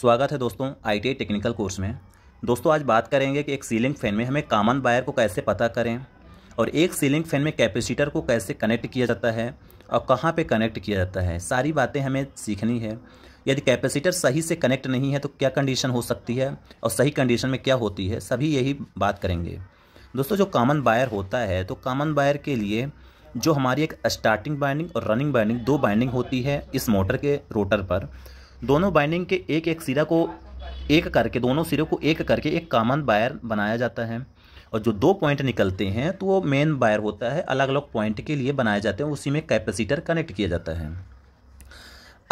स्वागत है दोस्तों आई टेक्निकल कोर्स में दोस्तों आज बात करेंगे कि एक सीलिंग फैन में हमें कामन वायर को कैसे पता करें और एक सीलिंग फैन में कैपेसिटर को कैसे कनेक्ट किया जाता है और कहाँ पे कनेक्ट किया जाता है सारी बातें हमें सीखनी है यदि कैपेसिटर सही से कनेक्ट नहीं है तो क्या कंडीशन हो सकती है और सही कंडीशन में क्या होती है सभी यही बात करेंगे दोस्तों जो कामन वायर होता है तो कामन वायर के लिए जो हमारी एक स्टार्टिंग बाइंडिंग और रनिंग बाइंडिंग दो बाइंडिंग होती है इस मोटर के रोटर पर दोनों बाइंडिंग के एक एक सिरा को एक करके दोनों सिरों को एक करके एक कामन वायर बनाया जाता है और जो दो पॉइंट निकलते हैं तो वो मेन वायर होता है अलग अलग पॉइंट के लिए बनाए जाते हैं उसी में कैपेसिटर कनेक्ट किया जाता है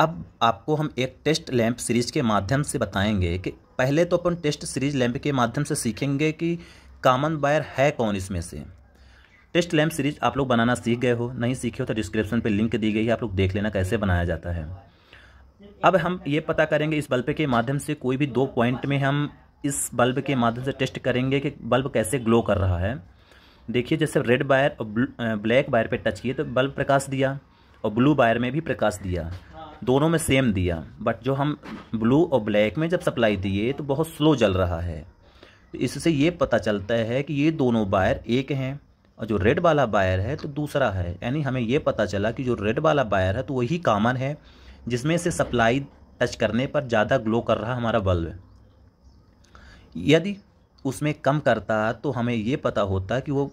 अब आपको हम एक टेस्ट लैंप सीरीज के माध्यम से बताएंगे कि पहले तो अपन टेस्ट सीरीज लैंप के माध्यम से सीखेंगे कि कामन वायर है कौन इसमें से टेस्ट लैंप सीरीज आप लोग बनाना सीख गए हो नहीं सीखे हो तो डिस्क्रिप्शन पर लिंक दी गई है आप लोग देख लेना कैसे बनाया जाता है अब हम ये पता करेंगे इस बल्ब के माध्यम से कोई भी दो पॉइंट में हम इस बल्ब के माध्यम से टेस्ट करेंगे कि बल्ब कैसे ग्लो कर रहा है देखिए जैसे रेड वायर और ब्लैक वायर पे टच किए तो बल्ब प्रकाश दिया और ब्लू वायर में भी प्रकाश दिया दोनों में सेम दिया बट जो हम ब्लू और ब्लैक में जब सप्लाई दिए तो बहुत स्लो जल रहा है तो इससे ये पता चलता है कि ये दोनों वायर एक हैं और जो रेड वाला वायर है तो दूसरा है यानी हमें ये पता चला कि जो रेड वाला वायर है तो वही कामन है जिसमें से सप्लाई टच करने पर ज़्यादा ग्लो कर रहा हमारा बल्ब यदि उसमें कम करता तो हमें ये पता होता कि वो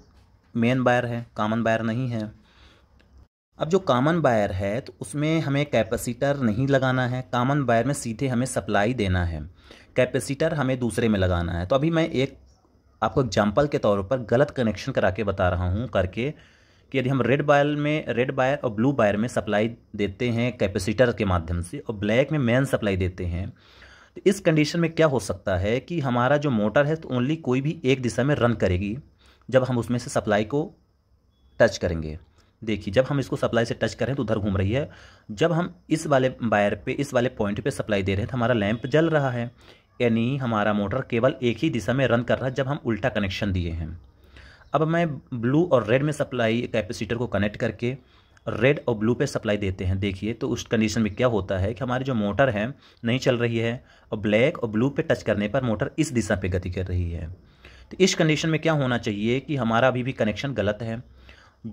मेन बायर है कामन बायर नहीं है अब जो कामन बायर है तो उसमें हमें कैपेसिटर नहीं लगाना है कामन बायर में सीधे हमें सप्लाई देना है कैपेसिटर हमें दूसरे में लगाना है तो अभी मैं एक आपको एग्जाम्पल के तौर पर गलत कनेक्शन करा के बता रहा हूँ करके कि यदि हम रेड बायर में रेड बायर और ब्लू बायर में सप्लाई देते हैं कैपेसिटर के माध्यम से और ब्लैक में मेन सप्लाई देते हैं तो इस कंडीशन में क्या हो सकता है कि हमारा जो मोटर है तो ओनली कोई भी एक दिशा में रन करेगी जब हम उसमें से सप्लाई को टच करेंगे देखिए जब हम इसको सप्लाई से टच करें तो उधर घूम रही है जब हम इस वाले वायर पे इस वाले पॉइंट पे सप्लाई दे रहे हैं तो हमारा लैंप जल रहा है यानी हमारा मोटर केवल एक ही दिशा में रन कर रहा है जब हम उल्टा कनेक्शन दिए हैं अब मैं ब्लू और रेड में सप्लाई कैपेसिटर को कनेक्ट करके रेड और ब्लू पे सप्लाई देते हैं देखिए तो उस कंडीशन में क्या होता है कि हमारी जो मोटर है नहीं चल रही है और ब्लैक और ब्लू पे टच करने पर मोटर इस दिशा पे गति कर रही है तो इस कंडीशन में क्या होना चाहिए कि हमारा अभी भी कनेक्शन गलत है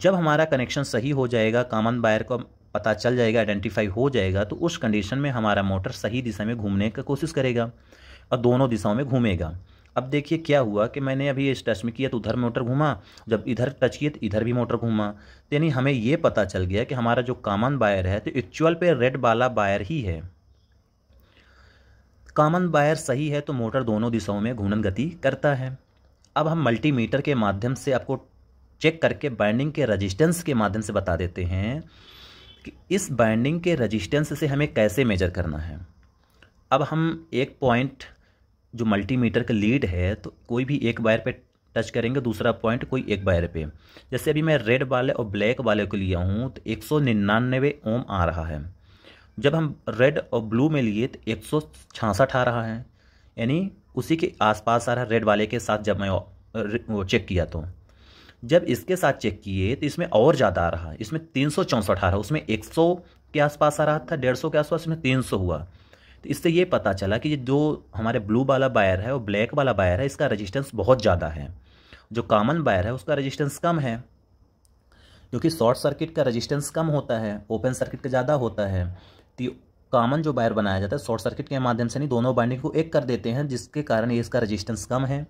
जब हमारा कनेक्शन सही हो जाएगा कामन बायर को पता चल जाएगा आइडेंटिफाई हो जाएगा तो उस कंडीशन में हमारा मोटर सही दिशा में घूमने का कोशिश करेगा और दोनों दिशाओं में घूमेगा अब देखिए क्या हुआ कि मैंने अभी इस टच में किया तो उधर मोटर घूमा जब इधर टच किया तो इधर भी मोटर घूमा यानी हमें ये पता चल गया कि हमारा जो कामन बायर है तो एक्चुअल पे रेड वाला बायर ही है कामन बायर सही है तो मोटर दोनों दिशाओं में घूर्णन गति करता है अब हम मल्टीमीटर के माध्यम से आपको चेक करके बाइंडिंग के रजिस्टेंस के माध्यम से बता देते हैं कि इस बाइंडिंग के रजिस्टेंस से हमें कैसे मेजर करना है अब हम एक पॉइंट जो मल्टीमीटर का लीड है तो कोई भी एक वायर पे टच करेंगे दूसरा पॉइंट कोई एक वायर पे जैसे अभी मैं रेड वाले और ब्लैक वाले को लिया हूँ तो एक सौ निन्यानवे ओम आ रहा है जब हम रेड और ब्लू में लिए तो एक सौ छासठ आ रहा है यानी उसी के आसपास आ रहा रेड वाले के साथ जब मैं वो चेक किया तो जब इसके साथ चेक किए तो इसमें और ज़्यादा आ रहा है इसमें तीन सौ चौंसठ आ रहा उसमें एक सौ के आसपास आ रहा था डेढ़ सौ के आसपास इसमें तीन सौ हुआ तो इससे ये पता चला कि जो हमारे ब्लू वाला बायर है और ब्लैक वाला बायर है इसका रजिस्टेंस बहुत ज़्यादा है जो कामन बायर है उसका रजिस्टेंस कम है क्योंकि शॉर्ट सर्किट का रजिस्टेंस कम होता है ओपन सर्किट का ज़्यादा होता है तो कामन जो बायर बनाया जाता है शॉर्ट सर्किट के माध्यम से नहीं दोनों बाइंडिंग को एक कर देते हैं जिसके कारण ये इसका रजिस्टेंस कम है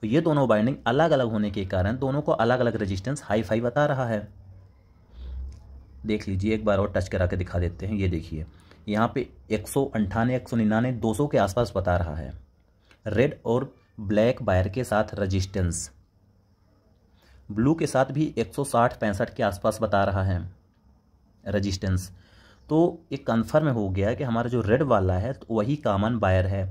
तो ये दोनों बाइंडिंग अलग अलग होने के कारण दोनों को अलग अलग रजिस्टेंस हाई फाई बता रहा है देख लीजिए एक बार और टच करा के दिखा देते हैं ये देखिए यहाँ पे एक सौ अंठानवे एक सौ निन्यानवे दो सौ के आसपास बता रहा है रेड और ब्लैक वायर के साथ रजिस्टेंस ब्लू के साथ भी एक सौ साठ पैंसठ के आसपास बता रहा है रजिस्टेंस तो ये कन्फर्म हो गया कि हमारा जो रेड वाला है तो वही कामन वायर है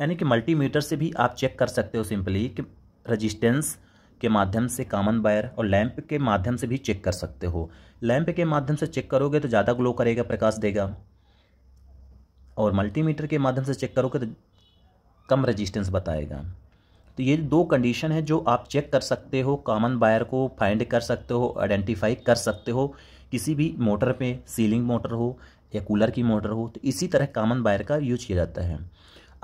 यानी कि मल्टीमीटर से भी आप चेक कर सकते हो सिंपली कि रजिस्टेंस के माध्यम से कामन वायर और लैंप के माध्यम से भी चेक कर सकते हो लैंप के माध्यम से चेक करोगे तो ज़्यादा ग्लो करेगा प्रकाश देगा और मल्टीमीटर के माध्यम से चेक करोगे तो कम रजिस्टेंस बताएगा तो ये दो कंडीशन है जो आप चेक कर सकते हो कॉमन बायर को फाइंड कर सकते हो आइडेंटिफाई कर सकते हो किसी भी मोटर पे सीलिंग मोटर हो या कूलर की मोटर हो तो इसी तरह कॉमन बायर का यूज किया जाता है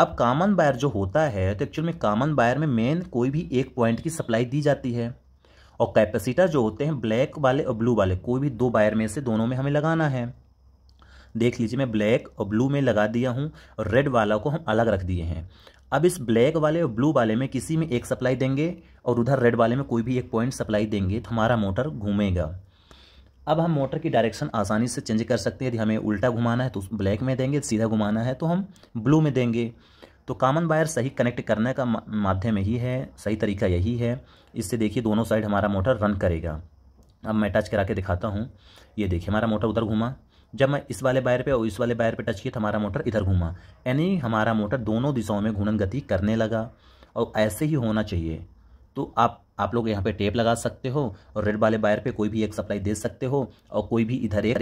अब कॉमन बायर जो होता है तो एक्चुअल में कॉमन बायर में मेन कोई भी एक पॉइंट की सप्लाई दी जाती है और कैपेसिटर जो होते हैं ब्लैक वाले और ब्लू वाले कोई भी दो बायर में से दोनों में हमें लगाना है देख लीजिए मैं ब्लैक और ब्लू में लगा दिया हूँ और रेड वाला को हम अलग रख दिए हैं अब इस ब्लैक वाले और ब्लू वाले में किसी में एक सप्लाई देंगे और उधर रेड वाले में कोई भी एक पॉइंट सप्लाई देंगे तो हमारा मोटर घूमेगा अब हम मोटर की डायरेक्शन आसानी से चेंज कर सकते हैं यदि हमें उल्टा घुमाना है तो ब्लैक में देंगे सीधा घुमाना है तो हम ब्लू में देंगे तो कामन वायर सही कनेक्ट करने का माध्यम यही है सही तरीका यही है इससे देखिए दोनों साइड हमारा मोटर रन करेगा अब मैं टच करा के दिखाता हूँ ये देखिए हमारा मोटर उधर घुमा जब मैं इस वाले वायर पे और इस वाले वायर पे टच किया तो हमारा मोटर इधर घूमा यानी हमारा मोटर दोनों दिशाओं में घूर्णन गति करने लगा और ऐसे ही होना चाहिए तो आप आप लोग यहाँ पे टेप लगा सकते हो और रेड वाले वायर पे कोई भी एक सप्लाई दे सकते हो और कोई भी इधर एक